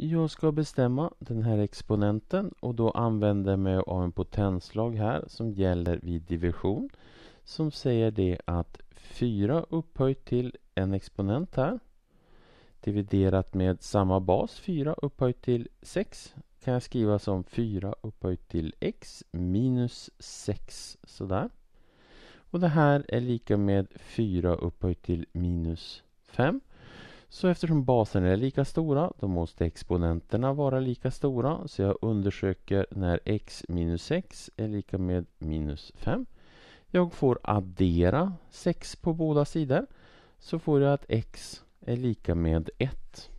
Jag ska bestämma den här exponenten och då använder jag mig av en potenslag här som gäller vid division som säger det att 4 upphöjt till en exponent här dividerat med samma bas 4 upphöjt till 6 kan jag skriva som 4 upphöjt till x minus 6 sådär och det här är lika med 4 upphöjt till minus 5 så eftersom baserna är lika stora då måste exponenterna vara lika stora så jag undersöker när x minus 6 är lika med minus 5. Jag får addera 6 på båda sidor så får jag att x är lika med 1.